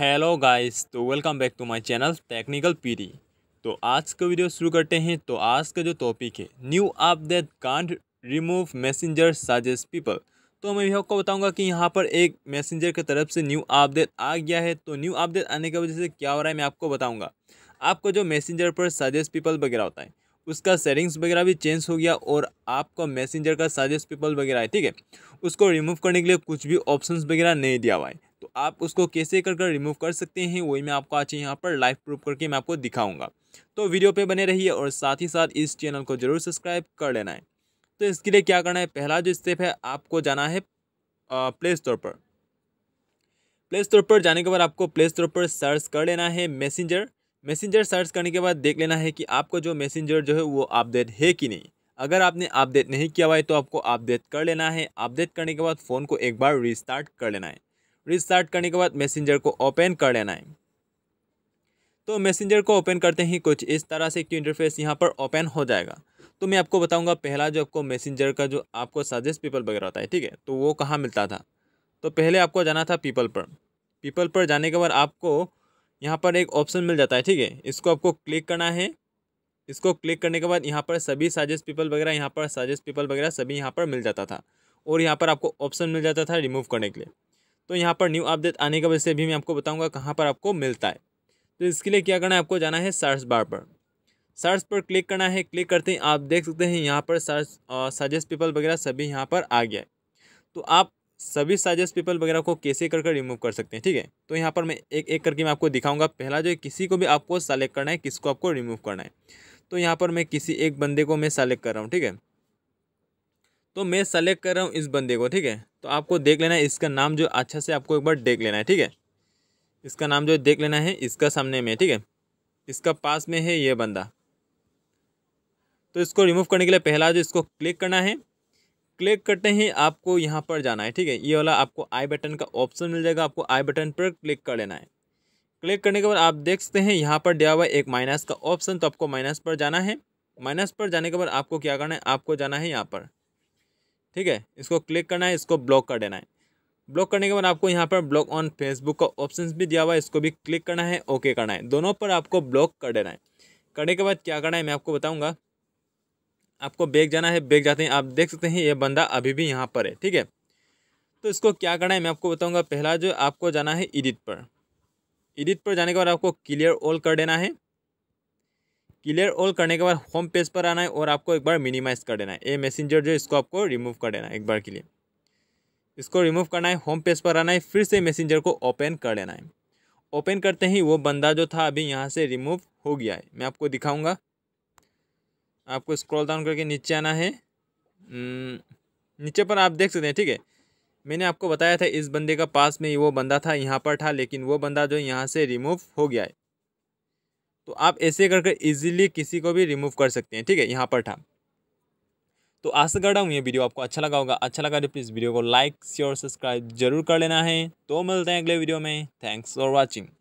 hello guys तो welcome back to my channel technical Piri तो आज का वीडियो शुरू करते हैं तो आज का जो टॉपिक है new that can't remove Messenger साजेस पीपल तो मैं भी आपको बताऊंगा कि यहाँ पर एक मैसेंजर की तरफ से न्यू अपडेट आ गया है तो न्यू अपडेट आने की वजह से क्या हो रहा है मैं आपको बताऊँगा आपको जो मैसेंजर पर साजेस पीपल वगैरह होता है उसका सेटिंग्स वगैरह भी चेंज हो गया और आपका मैसेंजर का सजेस्ट पीपल वगैरह है ठीक है उसको रिमूव करने के लिए कुछ भी ऑप्शंस वगैरह नहीं दिया हुआ है आप उसको कैसे कर कर रिमूव कर सकते हैं वही मैं आपको आज यहाँ पर लाइव प्रूफ करके मैं आपको दिखाऊंगा तो वीडियो पर बने रहिए और साथ ही साथ इस चैनल को ज़रूर सब्सक्राइब कर लेना है तो इसके लिए क्या करना है पहला जो स्टेप है आपको जाना है प्ले स्टोर पर प्ले स्टोर पर जाने के बाद आपको प्ले स्टोर पर सर्च कर लेना है मैसेंजर मैसेंजर सर्च करने के बाद देख लेना है कि आपको जो मैसेंजर जो है वो अपडेट है कि नहीं अगर आपने अपडेट नहीं किया हुआ है तो आपको अपडेट कर लेना है अपडेट करने के बाद फ़ोन को एक बार रिस्टार्ट कर लेना है रिस्टार्ट करने के बाद मैसेंजर को ओपन कर लेना है तो मैसेंजर को ओपन करते ही कुछ इस तरह से एक इंटरफेस यहाँ पर ओपन हो जाएगा तो मैं आपको बताऊँगा पहला जो आपको मैसेंजर का जो आपको सजेस्ट पीपल वगैरह होता है ठीक है तो वो कहाँ मिलता था तो पहले आपको जाना था पीपल पर पीपल पर जाने के बाद आपको यहाँ पर एक ऑप्शन मिल जाता है ठीक है इसको आपको क्लिक करना है इसको क्लिक करने के बाद यहाँ पर सभी साजेस्ट पीपल वगैरह यहाँ पर साजेस्ट पीपल वगैरह सभी यहाँ पर मिल जाता था और यहाँ पर आपको ऑप्शन मिल जाता था रिमूव करने के लिए तो यहाँ पर न्यू अपडेट आने की वजह से भी मैं आपको बताऊँगा कहाँ पर आपको मिलता है तो इसके लिए क्या करना है आपको जाना है सर्च बार पर सर्च पर क्लिक करना है क्लिक करते हैं आप देख सकते हैं यहाँ पर सर्च सजेस्ट पीपल वगैरह सभी यहाँ पर आ गया है तो आप सभी सजेस्ट पीपल वगैरह को कैसे कर कर रिमूव कर सकते हैं ठीक है तो यहाँ पर मैं एक एक करके मैं आपको दिखाऊंगा पहला जो है किसी को भी आपको सेलेक्ट करना है किसको आपको रिमूव करना है तो यहाँ पर मैं किसी एक बंदे को मैं सेलेक्ट कर रहा हूँ ठीक है तो मैं सेलेक्ट कर रहा हूँ इस बंदे को ठीक है तो आपको देख लेना है इसका नाम जो अच्छा से आपको एक बार देख लेना है ठीक है इसका नाम जो देख लेना है इसका सामने में ठीक है इसका पास में है ये बंदा तो इसको रिमूव करने के लिए पहला जो इसको क्लिक करना है क्लिक करते ही आपको यहाँ पर जाना है ठीक है ये वाला आपको आई बटन का ऑप्शन मिल जाएगा आपको आई बटन पर क्लिक कर लेना है क्लिक करने के बाद आप देख सकते हैं यहाँ पर दिया हुआ एक माइनस का ऑप्शन तो आपको माइनस पर जाना है माइनस पर जाने के बाद आपको क्या करना है आपको जाना है यहाँ पर ठीक है इसको क्लिक करना है इसको ब्लॉक कर देना है ब्लॉक करने के बाद आपको यहाँ पर ब्लॉक ऑन फेसबुक का ऑप्शन भी दिया हुआ है इसको भी क्लिक करना है ओके करना है दोनों पर आपको ब्लॉक कर देना है करने के बाद क्या करना है मैं आपको बताऊँगा आपको बैग जाना है बैग जाते हैं आप देख सकते हैं ये बंदा अभी भी यहाँ पर है ठीक है तो इसको क्या करना है मैं आपको बताऊँगा पहला जो आपको जाना है इडिट पर इडिट पर जाने के बाद आपको क्लियर ऑल कर देना है क्लियर ऑल करने के बाद होम पेज पर आना है और आपको एक बार मिनिमाइज़ कर देना है ये मैसेंजर जो इसको आपको रिमूव कर देना है एक बार के लिए इसको रिमूव करना है होम पेज पर आना है फिर से मैसेंजर को ओपन कर लेना है ओपन करते ही वो बंदा जो था अभी यहाँ से रिमूव हो गया है मैं आपको दिखाऊँगा आपको स्क्रॉल डाउन करके नीचे आना है hmm, नीचे पर आप देख सकते हैं ठीक है मैंने आपको बताया था इस बंदे का पास में वो बंदा था यहाँ पर था लेकिन वो बंदा जो यहाँ से रिमूव हो गया है तो आप ऐसे करके इजीली किसी को भी रिमूव कर सकते हैं ठीक है यहाँ पर था तो आशा कर रहा हूँ ये वीडियो आपको अच्छा लगा होगा अच्छा लगा तो प्लीज़ वीडियो को लाइक शेयर सब्सक्राइब जरूर कर लेना है तो मिलते हैं अगले वीडियो में थैंक्स फॉर वॉचिंग